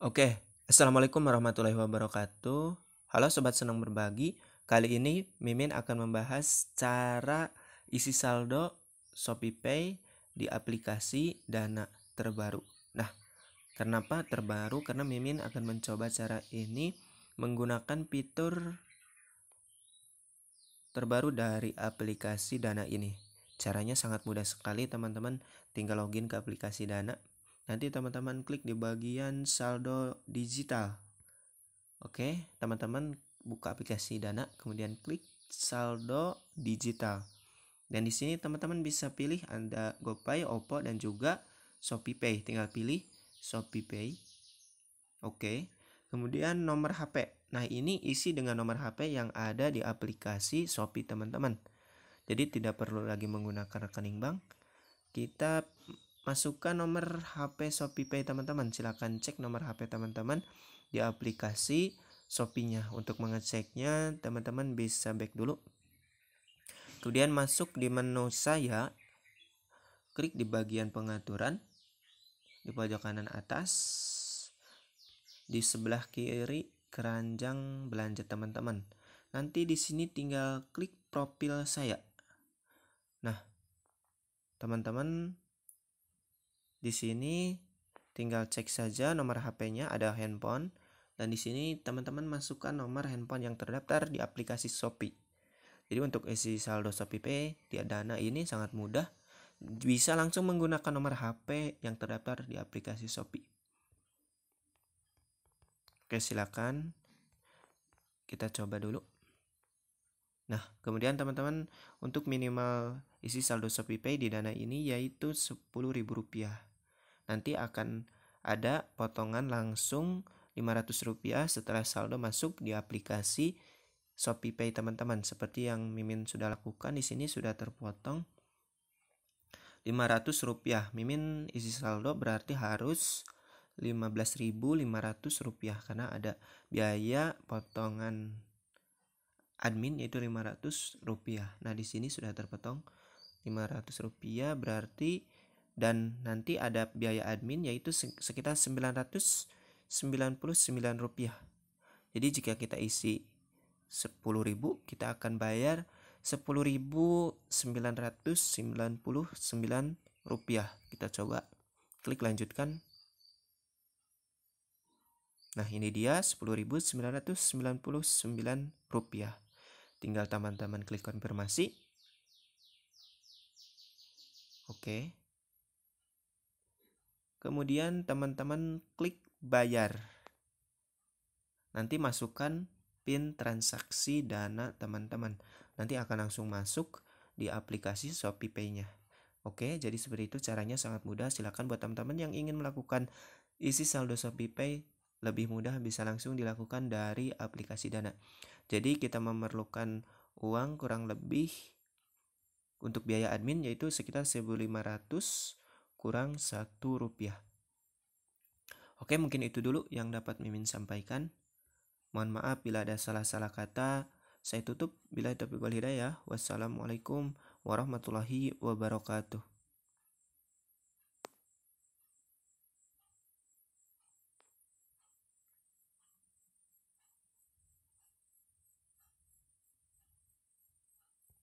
Oke, Assalamualaikum warahmatullahi wabarakatuh. Halo Sobat Senang Berbagi, kali ini Mimin akan membahas cara isi saldo ShopeePay di aplikasi dana terbaru. Nah, kenapa terbaru? Karena Mimin akan mencoba cara ini menggunakan fitur terbaru dari aplikasi dana ini. Caranya sangat mudah sekali teman-teman, tinggal login ke aplikasi dana Nanti teman-teman klik di bagian saldo digital. Oke, teman-teman buka aplikasi Dana, kemudian klik saldo digital. Dan di sini teman-teman bisa pilih Anda GoPay, OPPO dan juga ShopeePay. Tinggal pilih ShopeePay. Oke. Kemudian nomor HP. Nah, ini isi dengan nomor HP yang ada di aplikasi Shopee teman-teman. Jadi tidak perlu lagi menggunakan rekening bank. Kita masukkan nomor HP ShopeePay teman-teman silahkan cek nomor HP teman-teman di aplikasi Shopee-nya untuk mengeceknya teman-teman bisa back dulu kemudian masuk di menu saya klik di bagian pengaturan di pojok kanan atas di sebelah kiri keranjang belanja teman-teman nanti di sini tinggal klik profil saya nah teman-teman di sini tinggal cek saja nomor HP-nya ada handphone dan di sini teman-teman masukkan nomor handphone yang terdaftar di aplikasi Shopee. Jadi untuk isi saldo Shopee Pay di Dana ini sangat mudah. Bisa langsung menggunakan nomor HP yang terdaftar di aplikasi Shopee. Oke, silakan kita coba dulu. Nah, kemudian teman-teman untuk minimal isi saldo Shopee Pay di Dana ini yaitu Rp10.000 nanti akan ada potongan langsung Rp500 setelah saldo masuk di aplikasi ShopeePay teman-teman. Seperti yang Mimin sudah lakukan di sini sudah terpotong Rp500. Mimin isi saldo berarti harus Rp15.500 karena ada biaya potongan admin yaitu Rp500. Nah, di sini sudah terpotong Rp500 berarti dan nanti ada biaya admin yaitu sekitar 999 rupiah jadi jika kita isi 10.000 kita akan bayar 10.999 rupiah kita coba klik lanjutkan nah ini dia 10.999 rupiah tinggal teman-teman klik konfirmasi oke okay. Kemudian teman-teman klik bayar. Nanti masukkan PIN transaksi Dana teman-teman. Nanti akan langsung masuk di aplikasi Shopee Pay-nya. Oke, jadi seperti itu caranya sangat mudah. Silakan buat teman-teman yang ingin melakukan isi saldo Shopee Pay lebih mudah bisa langsung dilakukan dari aplikasi Dana. Jadi kita memerlukan uang kurang lebih untuk biaya admin yaitu sekitar 1.500 kurang satu rupiah. Oke, mungkin itu dulu yang dapat Mimin sampaikan. Mohon maaf bila ada salah-salah kata. Saya tutup. Bila taufiq wal hidayah. Wassalamualaikum warahmatullahi wabarakatuh.